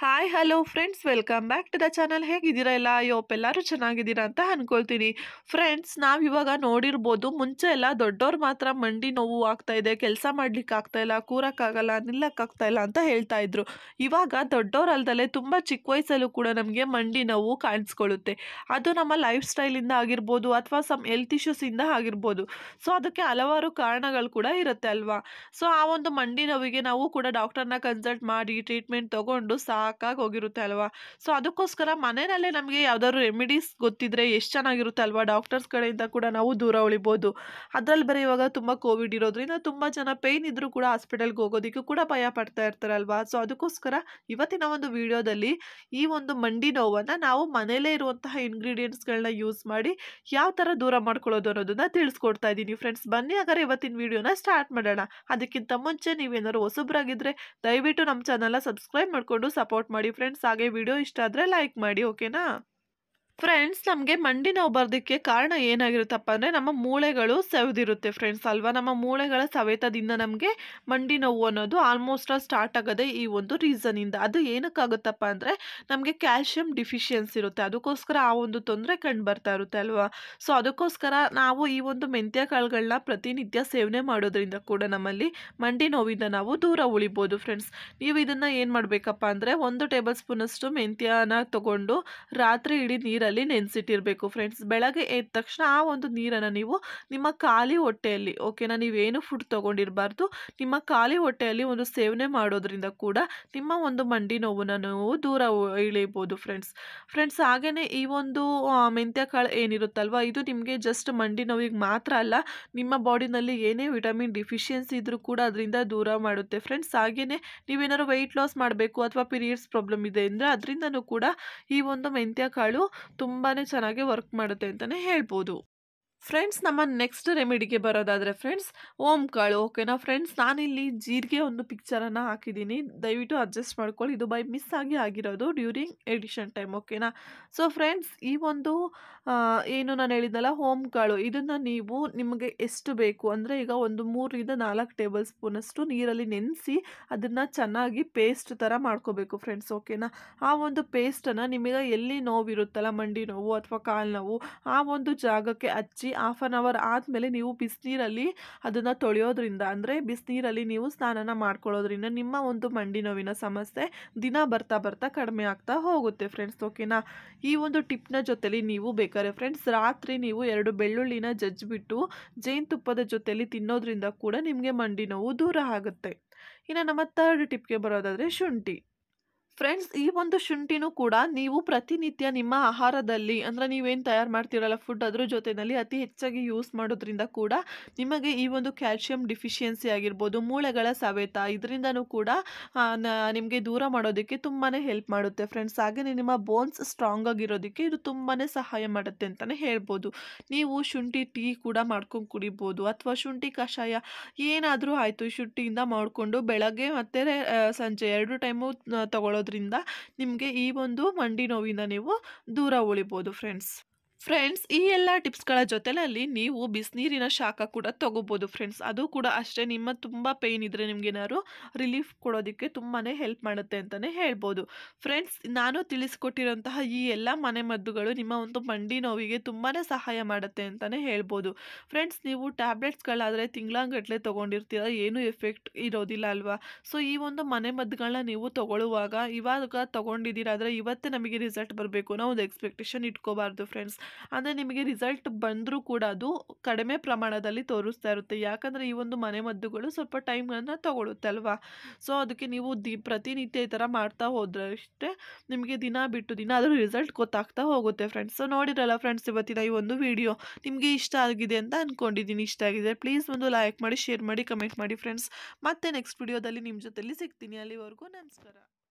hi hello friends welcome back to the channel ಹೇಗಿದ್ದೀರಾ ಎಲ್ಲ ಯೋಪ್ ಎಲ್ಲರೂ ಚೆನ್ನಾಗಿದ್ದೀರಾ ಅಂತ ಅಂದ್ಕೊಳ್ತೀನಿ ಫ್ರೆಂಡ್ಸ್ ನಾವಿವಾಗ ನೋಡಿರ್ಬೋದು ಮುಂಚೆ ಎಲ್ಲ ದೊಡ್ಡವ್ರು ಮಾತ್ರ ಮಂಡಿ ನೋವು ಆಗ್ತಾ ಇದೆ ಕೆಲಸ ಮಾಡ್ಲಿಕ್ಕೆ ಆಗ್ತಾ ಇಲ್ಲ ಕೂರಕ್ಕಾಗಲ್ಲ ನಿಲ್ಲಕ್ಕಾಗ್ತಾ ಇಲ್ಲ ಅಂತ ಹೇಳ್ತಾ ಇದ್ರು ಇವಾಗ ದೊಡ್ಡವ್ರಲ್ದಲ್ಲೇ ತುಂಬ ಚಿಕ್ಕ ವಯಸ್ಸಲ್ಲೂ ಕೂಡ ನಮಗೆ ಮಂಡಿ ನೋವು ಕಾಣಿಸ್ಕೊಳ್ಳುತ್ತೆ ಅದು ನಮ್ಮ ಲೈಫ್ ಸ್ಟೈಲಿಂದ ಆಗಿರ್ಬೋದು ಅಥವಾ ಸಮ್ ಹೆಲ್ತ್ ಇಶ್ಯೂಸಿಂದ ಆಗಿರ್ಬೋದು ಸೊ ಅದಕ್ಕೆ ಹಲವಾರು ಕಾರಣಗಳು ಕೂಡ ಇರುತ್ತೆ ಅಲ್ವಾ ಸೊ ಆ ಒಂದು ಮಂಡಿ ನೋವಿಗೆ ನಾವು ಕೂಡ ಡಾಕ್ಟರ್ನ ಕನ್ಸಲ್ಟ್ ಮಾಡಿ ಟ್ರೀಟ್ಮೆಂಟ್ ತೊಗೊಂಡು ಸಾ ಸಾಕಾಗಿ ಹೋಗಿರುತ್ತೆ ಅಲ್ವಾ ಸೊ ಅದಕ್ಕೋಸ್ಕರ ಮನೆಯಲ್ಲೇ ನಮಗೆ ಯಾವ್ದಾದ್ರು ರೆಮಿಡೀಸ್ ಗೊತ್ತಿದ್ರೆ ಎಷ್ಟು ಚೆನ್ನಾಗಿರುತ್ತೆ ಅಲ್ವಾ ಡಾಕ್ಟರ್ಸ್ ಕಡೆಯಿಂದ ಕೂಡ ನಾವು ದೂರ ಉಳಿಬೋದು ಅದರಲ್ಲಿ ಬರೀ ಇವಾಗ ತುಂಬ ಕೋವಿಡ್ ಇರೋದ್ರಿಂದ ತುಂಬ ಜನ ಪೇಯ್ನ್ ಇದ್ದರೂ ಕೂಡ ಹಾಸ್ಪಿಟಲ್ಗೆ ಹೋಗೋದಕ್ಕೂ ಕೂಡ ಭಯ ಪಡ್ತಾ ಇರ್ತಾರಲ್ವಾ ಸೊ ಅದಕ್ಕೋಸ್ಕರ ಇವತ್ತಿನ ಒಂದು ವಿಡಿಯೋದಲ್ಲಿ ಈ ಒಂದು ಮಂಡಿ ನೋವನ್ನು ನಾವು ಮನೆಯಲ್ಲೇ ಇರುವಂತಹ ಇಂಗ್ರೀಡಿಯೆಂಟ್ಸ್ಗಳನ್ನ ಯೂಸ್ ಮಾಡಿ ಯಾವ ಥರ ದೂರ ಮಾಡ್ಕೊಳ್ಳೋದು ಅನ್ನೋದನ್ನು ತಿಳಿಸ್ಕೊಡ್ತಾ ಇದ್ದೀನಿ ಫ್ರೆಂಡ್ಸ್ ಬನ್ನಿ ಹಾಗಾದ್ರೆ ಇವತ್ತಿನ ವಿಡಿಯೋನ ಸ್ಟಾರ್ಟ್ ಮಾಡೋಣ ಅದಕ್ಕಿಂತ ಮುಂಚೆ ನೀವೇನಾದ್ರು ಹೊಸಬ್ರಾಗಿದ್ದರೆ ದಯವಿಟ್ಟು ನಮ್ಮ ಚಾನಲ್ನ ಸಬ್ಸ್ಕ್ರೈಬ್ ಮಾಡಿಕೊಂಡು ಸಪೋರ್ಟ್ ಮಾಡಿ ಫ್ರೆಂಡ್ಸ್ ಹಾಗೆ ವಿಡಿಯೋ ಇಷ್ಟ ಆದ್ರೆ ಲೈಕ್ ಮಾಡಿ ಓಕೆನಾ ಫ್ರೆಂಡ್ಸ್ ನಮಗೆ ಮಂಡಿ ನೋವು ಬರೋದಕ್ಕೆ ಕಾರಣ ಏನಾಗಿರುತ್ತಪ್ಪ ಅಂದರೆ ನಮ್ಮ ಮೂಳೆಗಳು ಸವಿದಿರುತ್ತೆ ಫ್ರೆಂಡ್ಸ್ ಅಲ್ವಾ ನಮ್ಮ ಮೂಳೆಗಳ ಸವೆತದಿಂದ ನಮಗೆ ಮಂಡಿ ನೋವು ಅನ್ನೋದು ಆಲ್ಮೋಸ್ಟ್ ಆಲ್ ಸ್ಟಾರ್ಟ್ ಆಗೋದೇ ಈ ಒಂದು ರೀಸನಿಂದ ಅದು ಏನಕ್ಕಾಗುತ್ತಪ್ಪ ಅಂದರೆ ನಮಗೆ ಕ್ಯಾಲ್ಶಿಯಂ ಡಿಫಿಷಿಯನ್ಸಿ ಇರುತ್ತೆ ಅದಕ್ಕೋಸ್ಕರ ಆ ಒಂದು ತೊಂದರೆ ಕಂಡು ಬರ್ತಾ ಇರುತ್ತೆ ಅಲ್ವಾ ಸೊ ಅದಕ್ಕೋಸ್ಕರ ನಾವು ಈ ಒಂದು ಮೆಂತ್ಯ ಕಾಳುಗಳನ್ನ ಪ್ರತಿನಿತ್ಯ ಸೇವನೆ ಮಾಡೋದ್ರಿಂದ ಕೂಡ ನಮ್ಮಲ್ಲಿ ಮಂಡಿ ನೋವಿಂದ ನಾವು ದೂರ ಉಳಿಬೋದು ಫ್ರೆಂಡ್ಸ್ ನೀವು ಇದನ್ನು ಏನು ಮಾಡಬೇಕಪ್ಪ ಅಂದರೆ ಒಂದು ಟೇಬಲ್ ಸ್ಪೂನಷ್ಟು ಮೆಂತ್ಯನ ತೊಗೊಂಡು ರಾತ್ರಿ ಇಡೀ ನೀರು ನೀರಲ್ಲಿ ನೆನೆಸಿಟ್ಟಿರಬೇಕು ಫ್ರೆಂಡ್ಸ್ ಬೆಳಗ್ಗೆ ಎದ್ದ ತಕ್ಷಣ ಆ ಒಂದು ನೀರನ್ನು ನೀವು ನಿಮ್ಮ ಖಾಲಿ ಹೊಟ್ಟೆಯಲ್ಲಿ ಓಕೆನಾ ನೀವೇನು ಫುಡ್ ತೊಗೊಂಡಿರಬಾರ್ದು ನಿಮ್ಮ ಖಾಲಿ ಹೊಟ್ಟೆಯಲ್ಲಿ ಒಂದು ಸೇವನೆ ಮಾಡೋದ್ರಿಂದ ಕೂಡ ನಿಮ್ಮ ಒಂದು ಮಂಡಿ ನೋವನ್ನು ನೀವು ದೂರ ಇಳಿಬೋದು ಫ್ರೆಂಡ್ಸ್ ಫ್ರೆಂಡ್ಸ್ ಹಾಗೆಯೇ ಈ ಒಂದು ಮೆಂತ್ಯ ಕಾಳು ಏನಿರುತ್ತಲ್ವ ಇದು ನಿಮಗೆ ಜಸ್ಟ್ ಮಂಡಿ ನೋವಿಗೆ ಮಾತ್ರ ಅಲ್ಲ ನಿಮ್ಮ ಬಾಡಿನಲ್ಲಿ ಏನೇ ವಿಟಮಿನ್ ಡಿಫಿಷಿಯನ್ಸಿ ಇದ್ದರೂ ಕೂಡ ಅದರಿಂದ ದೂರ ಮಾಡುತ್ತೆ ಫ್ರೆಂಡ್ಸ್ ಹಾಗೆಯೇ ನೀವೇನಾದ್ರು ವೆಯ್ಟ್ ಲಾಸ್ ಮಾಡಬೇಕು ಅಥವಾ ಪೀರಿಯಡ್ಸ್ ಪ್ರಾಬ್ಲಮ್ ಇದೆ ಅಂದರೆ ಅದರಿಂದನೂ ಕೂಡ ಈ ಒಂದು ಮೆಂತ್ಯ ಕಾಳು ತುಂಬಾ ಚೆನ್ನಾಗಿ ವರ್ಕ್ ಮಾಡುತ್ತೆ ಅಂತಲೇ ಹೇಳ್ಬೋದು ಫ್ರೆಂಡ್ಸ್ ನಮ್ಮ ನೆಕ್ಸ್ಟ್ ರೆಮಿಡಿಗೆ ಬರೋದಾದರೆ ಫ್ರೆಂಡ್ಸ್ ಓಮ್ ಕಾಳು ಓಕೆನಾ ಫ್ರೆಂಡ್ಸ್ ನಾನಿಲ್ಲಿ ಜೀರಿಗೆ ಒಂದು ಪಿಕ್ಚರನ್ನು ಹಾಕಿದ್ದೀನಿ ದಯವಿಟ್ಟು ಅಡ್ಜಸ್ಟ್ ಮಾಡ್ಕೊಳ್ಳಿ ಇದು ಬೈ ಮಿಸ್ ಆಗಿ ಆಗಿರೋದು ಡ್ಯೂರಿಂಗ್ ಎಡಿಷನ್ ಟೈಮ್ ಓಕೆನಾ ಸೊ ಫ್ರೆಂಡ್ಸ್ ಈ ಒಂದು ಏನು ನಾನು ಹೇಳಿದ್ನಲ್ಲ ಓಮ್ ಕಾಳು ಇದನ್ನು ನೀವು ನಿಮಗೆ ಎಷ್ಟು ಬೇಕು ಅಂದರೆ ಈಗ ಒಂದು ಮೂರರಿಂದ ನಾಲ್ಕು ಟೇಬಲ್ ಸ್ಪೂನಷ್ಟು ನೀರಲ್ಲಿ ನೆನೆಸಿ ಅದನ್ನು ಚೆನ್ನಾಗಿ ಪೇಸ್ಟ್ ಥರ ಮಾಡ್ಕೋಬೇಕು ಫ್ರೆಂಡ್ಸ್ ಓಕೆನಾ ಆ ಒಂದು ಪೇಸ್ಟನ್ನು ನಿಮಗೆ ಎಲ್ಲಿ ನೋವಿರುತ್ತಲ್ಲ ಮಂಡಿ ನೋವು ಅಥವಾ ಕಾಲು ನೋವು ಆ ಒಂದು ಜಾಗಕ್ಕೆ ಹಚ್ಚಿ ಆಫ್ ಆನ್ ಅವರ್ ಆದಮೇಲೆ ನೀವು ಬಿಸಿನೀರಲ್ಲಿ ಅದನ್ನು ತೊಳೆಯೋದ್ರಿಂದ ಅಂದರೆ ಬಿಸಿನೀರಲ್ಲಿ ನೀವು ಸ್ನಾನನ ಮಾಡ್ಕೊಳ್ಳೋದ್ರಿಂದ ನಿಮ್ಮ ಒಂದು ಮಂಡಿ ನೋವಿನ ಸಮಸ್ಯೆ ದಿನ ಬರ್ತಾ ಬರ್ತಾ ಕಡಿಮೆ ಆಗ್ತಾ ಹೋಗುತ್ತೆ ಫ್ರೆಂಡ್ಸ್ ಓಕೆನಾ ಈ ಒಂದು ಟಿಪ್ನ ಜೊತೆಲಿ ನೀವು ಬೇಕಾದ್ರೆ ಫ್ರೆಂಡ್ಸ್ ರಾತ್ರಿ ನೀವು ಎರಡು ಬೆಳ್ಳುಳ್ಳಿನ ಜಜ್ಜಿಬಿಟ್ಟು ಜೇನುತುಪ್ಪದ ಜೊತೆಲಿ ತಿನ್ನೋದ್ರಿಂದ ಕೂಡ ನಿಮಗೆ ಮಂಡಿ ನೋವು ದೂರ ಆಗುತ್ತೆ ಇನ್ನು ನಮ್ಮ ತರ್ಡ್ ಟಿಪ್ಗೆ ಬರೋದಾದರೆ ಶುಂಠಿ ಫ್ರೆಂಡ್ಸ್ ಈ ಒಂದು ಶುಂಠಿನೂ ಕೂಡ ನೀವು ಪ್ರತಿನಿತ್ಯ ನಿಮ್ಮ ಆಹಾರದಲ್ಲಿ ಅಂದರೆ ನೀವೇನು ತಯಾರು ಮಾಡ್ತೀರಲ್ಲ ಫುಡ್ ಅದ್ರ ಜೊತೆಯಲ್ಲಿ ಅತಿ ಹೆಚ್ಚಾಗಿ ಯೂಸ್ ಮಾಡೋದ್ರಿಂದ ಕೂಡ ನಿಮಗೆ ಈ ಒಂದು ಕ್ಯಾಲ್ಸಿಯಂ ಡಿಫಿಷಿಯನ್ಸಿ ಆಗಿರ್ಬೋದು ಮೂಳೆಗಳ ಸವೆತ ಇದರಿಂದನೂ ಕೂಡ ನಿಮಗೆ ದೂರ ಮಾಡೋದಕ್ಕೆ ತುಂಬಾ ಹೆಲ್ಪ್ ಮಾಡುತ್ತೆ ಫ್ರೆಂಡ್ಸ್ ಹಾಗೆಯೇ ನಿಮ್ಮ ಬೋನ್ಸ್ ಸ್ಟ್ರಾಂಗ್ ಆಗಿರೋದಕ್ಕೆ ಇದು ತುಂಬಾ ಸಹಾಯ ಮಾಡುತ್ತೆ ಅಂತಲೇ ಹೇಳ್ಬೋದು ನೀವು ಶುಂಠಿ ಟೀ ಕೂಡ ಮಾಡ್ಕೊಂಡು ಕುಡಿಬೋದು ಅಥವಾ ಶುಂಠಿ ಕಷಾಯ ಏನಾದರೂ ಆಯಿತು ಶುಂಠಿಯಿಂದ ಮಾಡಿಕೊಂಡು ಬೆಳಗ್ಗೆ ಮತ್ತು ಸಂಜೆ ಎರಡು ಟೈಮು ತಗೊಳ್ಳೋದು ಮಾಡೋದ್ರಿಂದ ನಿಮಗೆ ಈ ಒಂದು ಮಂಡಿ ನೋವಿಂದ ನೀವು ದೂರ ಉಳಿಬೋದು ಫ್ರೆಂಡ್ಸ್ ಫ್ರೆಂಡ್ಸ್ ಈ ಎಲ್ಲ ಟಿಪ್ಸ್ಗಳ ಜೊತೆಯಲ್ಲಿ ನೀವು ಬಿಸಿನೀರಿನ ಶಾಖ ಕೂಡ ತೊಗೋಬೋದು ಫ್ರೆಂಡ್ಸ್ ಅದು ಕೂಡ ಅಷ್ಟೇ ನಿಮ್ಮ ತುಂಬ ಪೇಯ್ನ್ ಇದ್ದರೆ ನಿಮಗೇನಾದ್ರು ರಿಲೀಫ್ ಕೊಡೋದಕ್ಕೆ ತುಂಬಾ ಹೆಲ್ಪ್ ಮಾಡುತ್ತೆ ಅಂತಲೇ ಹೇಳ್ಬೋದು ಫ್ರೆಂಡ್ಸ್ ನಾನು ತಿಳಿಸ್ಕೊಟ್ಟಿರೋಂತಹ ಈ ಎಲ್ಲ ಮನೆ ಮದ್ದುಗಳು ನಿಮ್ಮ ಒಂದು ಮಂಡಿ ನೋವಿಗೆ ತುಂಬಾ ಸಹಾಯ ಮಾಡುತ್ತೆ ಅಂತಲೇ ಹೇಳ್ಬೋದು ಫ್ರೆಂಡ್ಸ್ ನೀವು ಟ್ಯಾಬ್ಲೆಟ್ಸ್ಗಳಾದರೆ ತಿಂಗಳಂಗಟ್ಟಲೆ ತೊಗೊಂಡಿರ್ತೀರ ಏನೂ ಎಫೆಕ್ಟ್ ಇರೋದಿಲ್ಲ ಅಲ್ವಾ ಸೊ ಈ ಒಂದು ಮನೆ ಮದ್ದುಗಳನ್ನ ನೀವು ತೊಗೊಳ್ಳುವಾಗ ಇವಾಗ ತೊಗೊಂಡಿದ್ದೀರಾದರೆ ಇವತ್ತೇ ನಮಗೆ ರಿಸಲ್ಟ್ ಬರಬೇಕು ಅನ್ನೋ ಒಂದು ಎಕ್ಸ್ಪೆಕ್ಟೇಷನ್ ಇಟ್ಕೋಬಾರ್ದು ಫ್ರೆಂಡ್ಸ್ ಅಂದರೆ ನಿಮಗೆ ರಿಸಲ್ಟ್ ಬಂದರೂ ಕೂಡ ಅದು ಕಡಿಮೆ ಪ್ರಮಾಣದಲ್ಲಿ ತೋರಿಸ್ತಾ ಇರುತ್ತೆ ಯಾಕಂದರೆ ಈ ಒಂದು ಮನೆ ಮದ್ದುಗಳು ಸ್ವಲ್ಪ ಟೈಮನ್ನು ತಗೊಳುತ್ತೆ ಅಲ್ವಾ ಸೊ ಅದಕ್ಕೆ ನೀವು ದಿ ಪ್ರತಿನಿತ್ಯ ಈ ಥರ ಮಾಡ್ತಾ ಹೋದ್ರಷ್ಟೇ ನಿಮಗೆ ದಿನ ಬಿಟ್ಟು ದಿನ ಅದರ ರಿಸಲ್ಟ್ ಗೊತ್ತಾಗ್ತಾ ಹೋಗುತ್ತೆ ಫ್ರೆಂಡ್ಸ್ ಸೊ ನೋಡಿರಲ್ಲ ಫ್ರೆಂಡ್ಸ್ ಇವತ್ತಿನ ಈ ಒಂದು ವಿಡಿಯೋ ನಿಮಗೆ ಇಷ್ಟ ಆಗಿದೆ ಅಂತ ಅಂದ್ಕೊಂಡಿದ್ದೀನಿ ಇಷ್ಟ ಆಗಿದೆ ಪ್ಲೀಸ್ ಒಂದು ಲೈಕ್ ಮಾಡಿ ಶೇರ್ ಮಾಡಿ ಕಮೆಂಟ್ ಮಾಡಿ ಫ್ರೆಂಡ್ಸ್ ಮತ್ತೆ ನೆಕ್ಸ್ಟ್ ವಿಡಿಯೋದಲ್ಲಿ ನಿಮ್ಮ ಜೊತೆಲಿ ಸಿಗ್ತೀನಿ ಅಲ್ಲಿವರೆಗೂ ನಮಸ್ಕಾರ